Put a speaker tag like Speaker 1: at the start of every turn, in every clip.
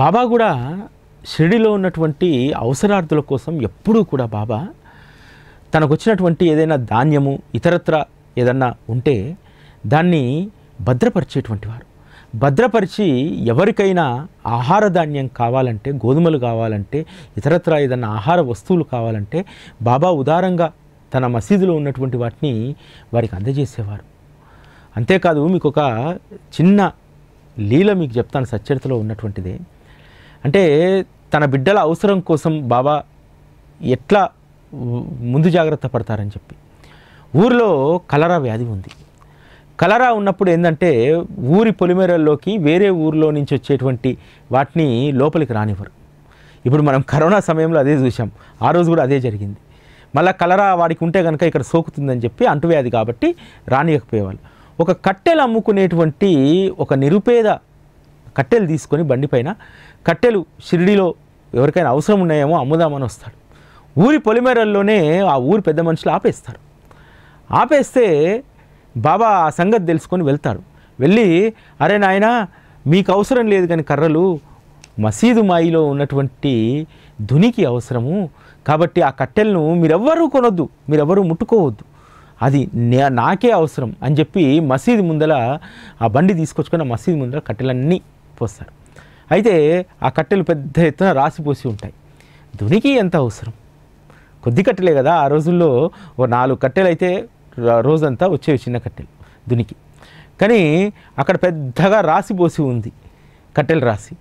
Speaker 1: బాబా కూడా షిరిడిలో ఉన్నటువంటి అవసరార్థుల కోసం ఎప్పుడూ కూడా బాబా తనకు వచ్చినటువంటి ఏదైనా ధాన్యము ఇతరత్ర ఏదన్నా ఉంటే దాన్ని భద్రపరిచేటువంటి వారు భద్రపరిచి ఎవరికైనా ఆహార ధాన్యం కావాలంటే గోధుమలు కావాలంటే ఇతరత్ర ఏదైనా ఆహార వస్తువులు కావాలంటే బాబా ఉదారంగా తన మసీదులో ఉన్నటువంటి వాటిని వారికి అందజేసేవారు అంతేకాదు మీకు ఒక చిన్న లీల మీకు చెప్తాను సచ్చరితలో ఉన్నటువంటిదే అంటే తన బిడ్డల అవసరం కోసం బాబా ఎట్లా ముందు జాగ్రత్త పడతారని చెప్పి ఊరిలో కలరా వ్యాధి ఉంది కలరా ఉన్నప్పుడు ఏంటంటే ఊరి పొలిమేరల్లోకి వేరే ఊరిలో నుంచి వచ్చేటువంటి వాటిని లోపలికి రానివ్వరు ఇప్పుడు మనం కరోనా సమయంలో అదే చూసాం ఆ రోజు కూడా అదే జరిగింది మళ్ళీ కలరా వాడికి ఉంటే కనుక ఇక్కడ సోకుతుందని చెప్పి అంటువ్యాధి కాబట్టి రానియకపోయేవాళ్ళు ఒక కట్టెలు అమ్ముకునేటువంటి ఒక నిరుపేద కట్టెలు తీసుకొని బండిపైన కట్టెలు షిరిడిలో ఎవరికైనా అవసరం ఉన్నాయేమో అమ్ముదామని వస్తాడు ఊరి పొలిమేరల్లోనే ఆ ఊరి పెద్ద మనుషులు ఆపేస్తారు ఆపేస్తే బాబా ఆ సంగతి తెలుసుకొని వెళ్తాడు వెళ్ళి అరే నాయన మీకు అవసరం లేదు కానీ కర్రలు మసీదు మాయిలో ఉన్నటువంటి ధునికి అవసరము కాబట్టి ఆ కట్టెలను మీరెవ్వరూ కొనొద్దు మీరెవ్వరూ ముట్టుకోవద్దు అది నాకే అవసరం అని చెప్పి మసీదు ముందల ఆ బండి తీసుకొచ్చుకొని ఆ మసీదు ముందర కట్టెలన్నీ పోస్తారు అయితే ఆ కట్టెలు పెద్ద ఎత్తున రాసిపోసి ఉంటాయి దునికి ఎంత అవసరం కొద్ది కట్టెలే కదా ఆ రోజుల్లో ఓ నాలుగు కట్టెలు అయితే రోజంతా వచ్చేవి చిన్న కట్టెలు దునికి కానీ అక్కడ పెద్దగా రాసిపోసి ఉంది కట్టెలు రాసి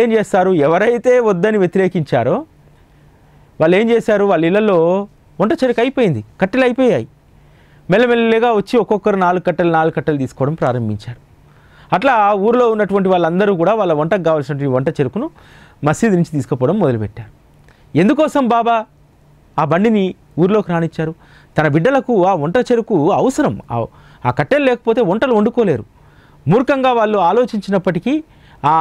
Speaker 1: ఏం చేస్తారు ఎవరైతే వద్దని వ్యతిరేకించారో వాళ్ళు ఏం చేశారు వాళ్ళ ఇళ్లలో వంట చెరకు అయిపోయింది కట్టెలు అయిపోయాయి మెల్లమెల్లగా వచ్చి ఒక్కొక్కరు నాలుగు కట్టెలు నాలుగు కట్టెలు తీసుకోవడం ప్రారంభించారు అట్లా ఊరిలో ఉన్నటువంటి వాళ్ళందరూ కూడా వాళ్ళ వంటకు కావాల్సినటువంటి వంట చెరుకును మసీదు నుంచి తీసుకుపోవడం మొదలుపెట్టారు ఎందుకోసం బాబా ఆ బండిని ఊర్లోకి రానిచ్చారు తన బిడ్డలకు ఆ వంట చెరుకు అవసరం ఆ కట్టెలు లేకపోతే వంటలు వండుకోలేరు మూర్ఖంగా వాళ్ళు ఆలోచించినప్పటికీ ఆ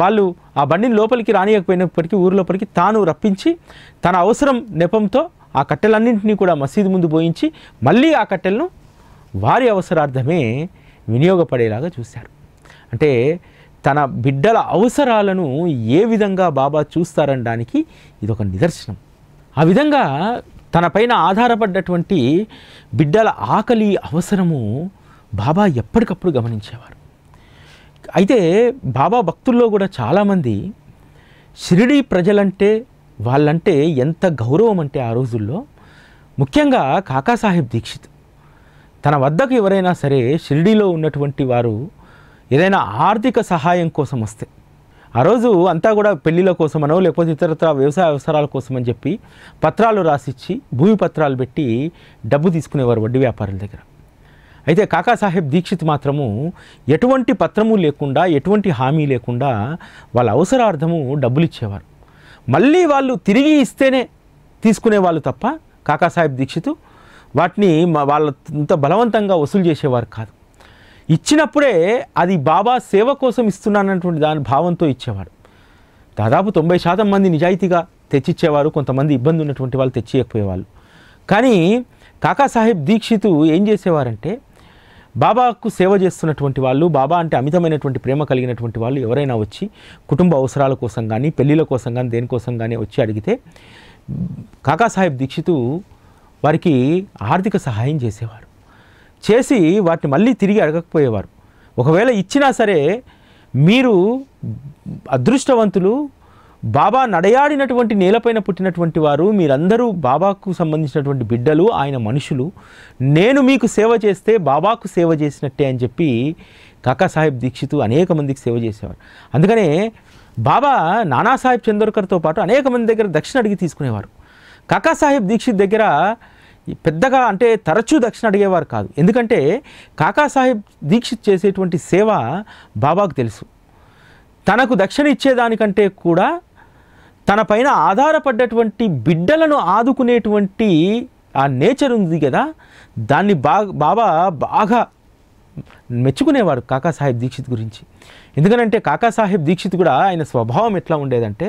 Speaker 1: వాళ్ళు ఆ బండిని లోపలికి రానియకపోయినప్పటికీ ఊరిలోపలికి తాను రప్పించి తన అవసరం నెపంతో ఆ కట్టెలన్నింటినీ కూడా మసీదు ముందు పోయించి మళ్ళీ ఆ కట్టెలను వారి అవసరార్థమే వినియోగపడేలాగా చూశారు అంటే తన బిడ్డల అవసరాలను ఏ విధంగా బాబా చూస్తారనడానికి ఇది ఒక నిదర్శనం ఆ విధంగా తనపైన ఆధారపడ్డటువంటి బిడ్డల ఆకలి అవసరము బాబా ఎప్పటికప్పుడు గమనించేవారు అయితే బాబా భక్తుల్లో కూడా చాలామంది షిరిడి ప్రజలంటే వాళ్ళంటే ఎంత గౌరవం అంటే ఆ రోజుల్లో ముఖ్యంగా కాకాసాహెబ్ దీక్షిత్ తన వద్దకు ఎవరైనా సరే షిరిడీలో ఉన్నటువంటి వారు ఏదైనా ఆర్థిక సహాయం కోసం వస్తే ఆ రోజు అంతా కూడా పెళ్లిల కోసమనో లేకపోతే ఇతరత్ర వ్యవసాయ అవసరాల కోసం అని చెప్పి పత్రాలు రాసిచ్చి భూమి పత్రాలు పెట్టి డబ్బు తీసుకునేవారు వడ్డీ వ్యాపారుల దగ్గర అయితే కాకాసాహెబ్ దీక్షిత్ మాత్రము ఎటువంటి పత్రము లేకుండా ఎటువంటి హామీ లేకుండా వాళ్ళ అవసరార్థము డబ్బులు ఇచ్చేవారు మళ్ళీ వాళ్ళు తిరిగి ఇస్తేనే తీసుకునేవాళ్ళు తప్ప కాకాసాహెబ్ దీక్షిత్ వాటిని వాళ్ళంత బలవంతంగా వసూలు చేసేవారు కాదు ఇచ్చినప్పుడే అది బాబా సేవ కోసం ఇస్తున్నానటువంటి దాని భావంతో ఇచ్చేవాడు దాదాపు తొంభై శాతం మంది నిజాయితీగా తెచ్చిచ్చేవారు కొంతమంది ఇబ్బంది ఉన్నటువంటి వాళ్ళు తెచ్చియకపోయేవాళ్ళు కానీ కాకాసాహెబ్ దీక్షిత్ ఏం చేసేవారంటే బాబాకు సేవ చేస్తున్నటువంటి వాళ్ళు బాబా అంటే అమితమైనటువంటి ప్రేమ కలిగినటువంటి వాళ్ళు ఎవరైనా వచ్చి కుటుంబ అవసరాల కోసం కానీ పెళ్ళిళ్ళ కోసం కానీ దేనికోసం కానీ వచ్చి అడిగితే కాకాసాహెబ్ దీక్షితు వారికి ఆర్థిక సహాయం చేసేవారు చేసి వాటిని మళ్ళీ తిరిగి అడగకపోయేవారు ఒకవేళ ఇచ్చినా సరే మీరు అదృష్టవంతులు బాబా నడయాడినటువంటి నేలపైన పుట్టినటువంటి వారు మీరందరూ బాబాకు సంబంధించినటువంటి బిడ్డలు ఆయన మనుషులు నేను మీకు సేవ చేస్తే బాబాకు సేవ చేసినట్టే అని చెప్పి కాకాసాహెబ్ దీక్షితు అనేక మందికి సేవ చేసేవారు అందుకనే బాబా నానాసాహెబ్ చందోర్కర్తో పాటు అనేక మంది దగ్గర దక్షిణ అడిగి తీసుకునేవారు కాకాసాహెబ్ దీక్షిత్ దగ్గర పెద్దగా అంటే తరచూ దక్షిణ అడిగేవారు కాదు ఎందుకంటే కాకాసాహెబ్ దీక్షిత్ చేసేటువంటి సేవ బాబాకు తెలుసు తనకు దక్షిణ ఇచ్చేదానికంటే కూడా తన పైన ఆధారపడ్డటువంటి బిడ్డలను ఆదుకునేటువంటి ఆ నేచర్ ఉంది కదా దాన్ని బా బాబా బాగా మెచ్చుకునేవారు కాకాసాహెబ్ దీక్షిత్ గురించి ఎందుకనంటే కాకాసాహెబ్ దీక్షిత్ కూడా ఆయన స్వభావం ఎట్లా ఉండేదంటే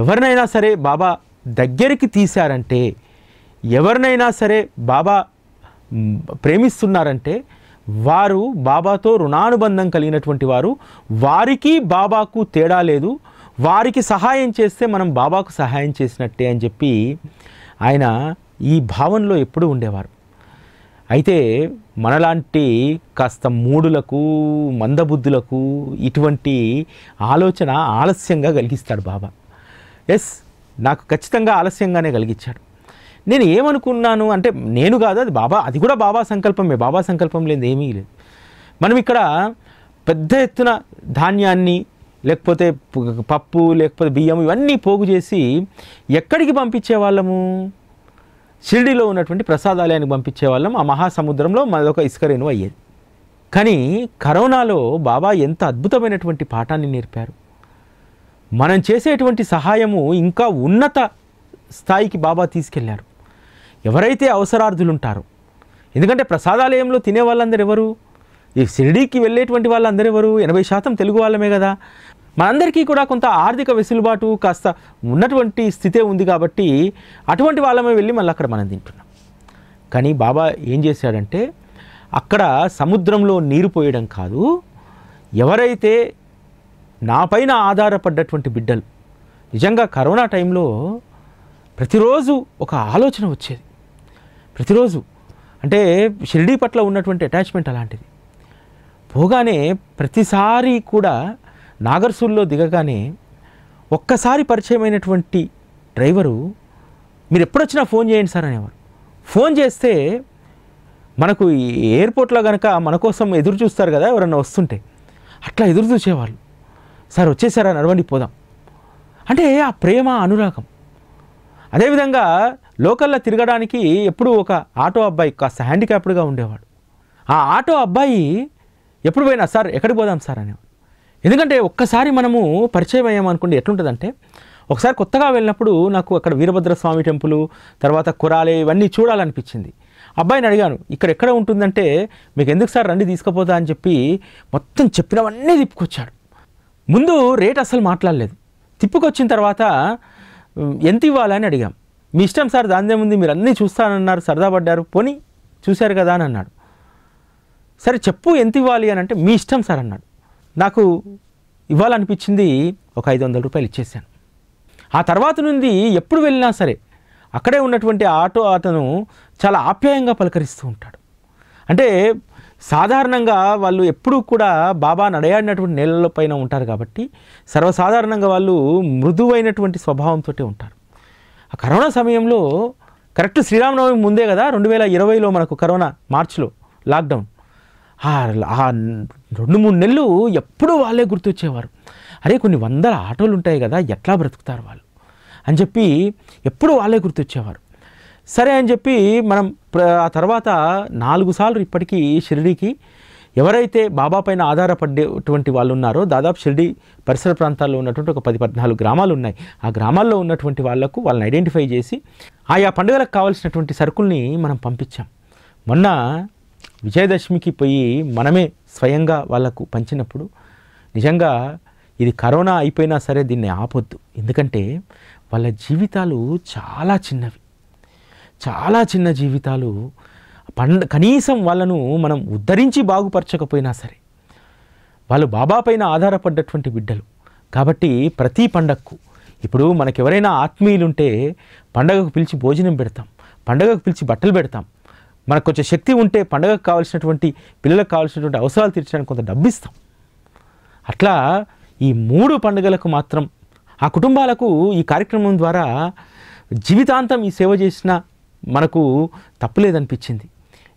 Speaker 1: ఎవరినైనా సరే బాబా దగ్గరికి తీశారంటే ఎవరినైనా సరే బాబా ప్రేమిస్తున్నారంటే వారు బాబాతో రుణానుబంధం కలిగినటువంటి వారు వారికి బాబాకు తేడా లేదు వారికి సహాయం చేస్తే మనం బాబాకు సహాయం చేసినట్టే అని చెప్పి ఆయన ఈ భావనలో ఎప్పుడూ ఉండేవారు అయితే మనలాంటి కాస్త మూడులకు మందబుద్ధులకు ఇటువంటి ఆలోచన ఆలస్యంగా కలిగిస్తాడు బాబా ఎస్ నాకు ఖచ్చితంగా ఆలస్యంగానే కలిగించాడు నేను ఏమనుకున్నాను అంటే నేను కాదు అది బాబా అది కూడా బాబా సంకల్పమే బాబా సంకల్పం లేదు ఏమీ లేదు మనం ఇక్కడ పెద్ద ఎత్తున ధాన్యాన్ని లేకపోతే పప్పు లేకపోతే బియ్యం ఇవన్నీ పోగు చేసి ఎక్కడికి పంపించే వాళ్ళము షిరిడిలో ఉన్నటువంటి ప్రసాదాలయానికి పంపించే వాళ్ళం ఆ మహాసముద్రంలో మనదొక ఇసుక రేణువు అయ్యేది కానీ కరోనాలో బాబా ఎంత అద్భుతమైనటువంటి పాఠాన్ని నేర్పారు మనం చేసేటువంటి సహాయము ఇంకా ఉన్నత స్థాయికి బాబా తీసుకెళ్లారు ఎవరైతే అవసరార్థులుంటారో ఎందుకంటే ప్రసాదాలయంలో తినే వాళ్ళందరూ ఎవరు ఈ షిరిడీకి వెళ్ళేటువంటి వాళ్ళందరూ ఎవరు ఎనభై శాతం తెలుగు వాళ్ళమే కదా మనందరికీ కూడా కొంత ఆర్థిక వెసులుబాటు కాస్త ఉన్నటువంటి స్థితే ఉంది కాబట్టి అటువంటి వాళ్ళమే వెళ్ళి మళ్ళీ అక్కడ మనం తింటున్నాం కానీ బాబా ఏం చేశాడంటే అక్కడ సముద్రంలో నీరు పోయడం కాదు ఎవరైతే నాపైన ఆధారపడ్డటువంటి బిడ్డలు నిజంగా కరోనా టైంలో ప్రతిరోజు ఒక ఆలోచన వచ్చేది ప్రతిరోజు అంటే షిరిడీ పట్ల ఉన్నటువంటి అటాచ్మెంట్ అలాంటిది పోగానే ప్రతిసారి కూడా నాగర్సూల్లో దిగగానే ఒక్కసారి పరిచయమైనటువంటి డ్రైవరు మీరు ఎప్పుడొచ్చినా ఫోన్ చేయండి సార్ అనేవారు ఫోన్ చేస్తే మనకు ఎయిర్పోర్ట్లో కనుక మన కోసం ఎదురు చూస్తారు కదా ఎవరన్నా వస్తుంటే అట్లా ఎదురు చూసేవాళ్ళు సార్ వచ్చేసారా నడవండి పోదాం అంటే ఆ ప్రేమ అనురాగం అదేవిధంగా లోకల్లో తిరగడానికి ఎప్పుడు ఒక ఆటో అబ్బాయి కాస్త హ్యాండిక్యాప్డ్గా ఉండేవాడు ఆ ఆటో అబ్బాయి ఎప్పుడు పోయినా సార్ ఎక్కడికి పోదాం సార్ అనేవాడు ఎందుకంటే ఒక్కసారి మనము పరిచయం అయ్యామనుకోండి ఎట్లుంటుందంటే ఒకసారి కొత్తగా వెళ్ళినప్పుడు నాకు అక్కడ వీరభద్రస్వామి టెంపుల్ తర్వాత కురాలే ఇవన్నీ చూడాలనిపించింది అబ్బాయిని అడిగాను ఇక్కడ ఎక్కడ ఉంటుందంటే మీకు ఎందుకు సార్ రండి తీసుకుపోతా అని చెప్పి మొత్తం చెప్పినవన్నీ తిప్పుకొచ్చాడు ముందు రేట్ అసలు మాట్లాడలేదు తిప్పుకొచ్చిన తర్వాత ఎంత ఇవ్వాలని అడిగాం మీ ఇష్టం సార్ దాందేముంది మీరు అన్నీ చూస్తానన్నారు సరదా పడ్డారు పోనీ చూశారు కదా అని అన్నాడు సరే చెప్పు ఎంత ఇవ్వాలి అని అంటే మీ ఇష్టం సార్ అన్నాడు నాకు ఇవ్వాలనిపించింది ఒక ఐదు వందల రూపాయలు ఇచ్చేసాను ఆ తర్వాత నుండి ఎప్పుడు వెళ్ళినా సరే అక్కడే ఉన్నటువంటి ఆటో అతను చాలా ఆప్యాయంగా పలకరిస్తూ ఉంటాడు అంటే సాధారణంగా వాళ్ళు ఎప్పుడూ కూడా బాబా నడయాడినటువంటి నేలల పైన ఉంటారు కాబట్టి సర్వసాధారణంగా వాళ్ళు మృదువైనటువంటి స్వభావంతో ఉంటారు ఆ కరోనా సమయంలో కరెక్ట్ శ్రీరామనవమి ముందే కదా రెండు వేల ఇరవైలో మనకు కరోనా మార్చిలో లాక్డౌన్ ఆ రెండు మూడు నెలలు ఎప్పుడూ వాళ్ళే గుర్తొచ్చేవారు అరే కొన్ని వందల ఆటోలు ఉంటాయి కదా ఎట్లా బ్రతుకుతారు వాళ్ళు అని చెప్పి ఎప్పుడు వాళ్ళే గుర్తొచ్చేవారు సరే అని చెప్పి మనం ఆ తర్వాత నాలుగు సార్లు ఇప్పటికీ షిరిడీకి ఎవరైతే బాబా పైన ఆధారపడేటువంటి వాళ్ళు ఉన్నారో దాదాపు షిర్డి పరిసర ప్రాంతాల్లో ఉన్నటువంటి ఒక పది పద్నాలుగు గ్రామాలు ఉన్నాయి ఆ గ్రామాల్లో ఉన్నటువంటి వాళ్లకు వాళ్ళని ఐడెంటిఫై చేసి ఆయా పండుగలకు కావాల్సినటువంటి సరుకుల్ని మనం పంపించాం మొన్న విజయదశమికి పోయి మనమే స్వయంగా వాళ్లకు పంచినప్పుడు నిజంగా ఇది కరోనా అయిపోయినా సరే దీన్ని ఆపొద్దు ఎందుకంటే వాళ్ళ జీవితాలు చాలా చిన్నవి చాలా చిన్న జీవితాలు పండ కనీసం వాళ్ళను మనం ఉద్ధరించి బాగుపరచకపోయినా సరే వాళ్ళు బాబా పైన ఆధారపడ్డటువంటి బిడ్డలు కాబట్టి ప్రతి పండగకు ఇప్పుడు మనకెవరైనా ఆత్మీయులుంటే పండగకు పిలిచి భోజనం పెడతాం పండగకు పిలిచి బట్టలు పెడతాం మనకు కొంచెం శక్తి ఉంటే పండగకు కావాల్సినటువంటి పిల్లలకు కావాల్సినటువంటి అవసరాలు తీర్చడానికి కొంత డబ్బు ఇస్తాం అట్లా ఈ మూడు పండుగలకు మాత్రం ఆ కుటుంబాలకు ఈ కార్యక్రమం ద్వారా జీవితాంతం ఈ సేవ చేసిన మనకు తప్పులేదనిపించింది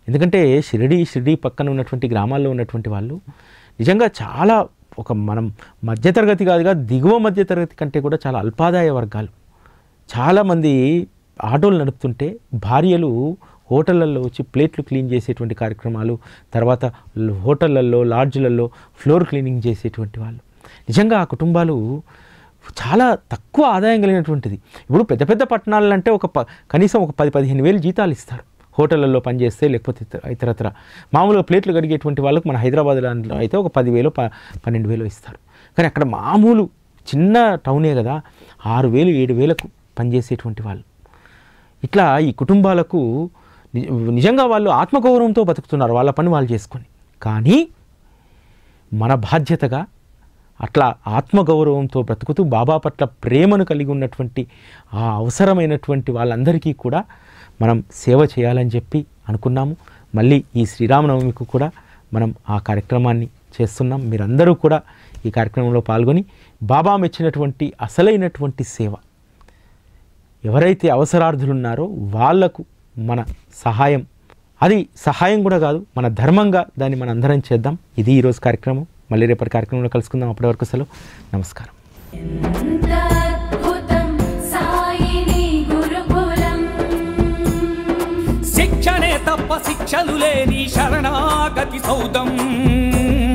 Speaker 1: ఎందుకంటే షిరిడి షిరిడి పక్కన ఉన్నటువంటి గ్రామాల్లో ఉన్నటువంటి వాళ్ళు నిజంగా చాలా ఒక మనం మధ్యతరగతి కాదుగా దిగువ మధ్యతరగతి కంటే కూడా చాలా అల్పాదాయ వర్గాలు చాలామంది ఆటోలు నడుపుతుంటే భార్యలు హోటళ్లలో వచ్చి ప్లేట్లు క్లీన్ చేసేటువంటి కార్యక్రమాలు తర్వాత హోటళ్లలో లాడ్జ్లలో ఫ్లోర్ క్లీనింగ్ చేసేటువంటి వాళ్ళు నిజంగా ఆ కుటుంబాలు చాలా తక్కువ ఆదాయం కలిగినటువంటిది ఇప్పుడు పెద్ద పెద్ద పట్టణాలంటే ఒక కనీసం ఒక పది పదిహేను వేలు జీతాలు ఇస్తారు హోటళ్ళల్లో పనిచేస్తే లేకపోతే ఇతరత్ర మామూలుగా ప్లేట్లు కడిగేటువంటి వాళ్ళకు మన హైదరాబాద్ లాంటిలో అయితే ఒక పదివేలు ప పన్నెండు వేలు ఇస్తారు కానీ అక్కడ మామూలు చిన్న టౌనే కదా ఆరు వేలు ఏడు వేలకు పనిచేసేటువంటి వాళ్ళు ఇట్లా ఈ కుటుంబాలకు నిజంగా వాళ్ళు ఆత్మగౌరవంతో బతుకుతున్నారు వాళ్ళ పని వాళ్ళు చేసుకొని కానీ మన బాధ్యతగా అట్లా ఆత్మగౌరవంతో బ్రతుకుతూ బాబా పట్ల ప్రేమను కలిగి ఉన్నటువంటి ఆ అవసరమైనటువంటి వాళ్ళందరికీ కూడా మనం సేవ చేయాలని చెప్పి అనుకున్నాము మళ్ళీ ఈ శ్రీరామనవమికి కూడా మనం ఆ కార్యక్రమాన్ని చేస్తున్నాం మీరందరూ కూడా ఈ కార్యక్రమంలో పాల్గొని బాబా మెచ్చినటువంటి అసలైనటువంటి సేవ ఎవరైతే అవసరార్థులున్నారో వాళ్లకు మన సహాయం అది సహాయం కూడా కాదు మన ధర్మంగా దాన్ని మనం అందరం చేద్దాం ఇది ఈరోజు కార్యక్రమం మళ్ళీ రేపటి కార్యక్రమంలో కలుసుకుందాం అప్పటివరకు అసలు సెలవు నమస్కారం శిక్షలు లేని శరణాగతి సౌదం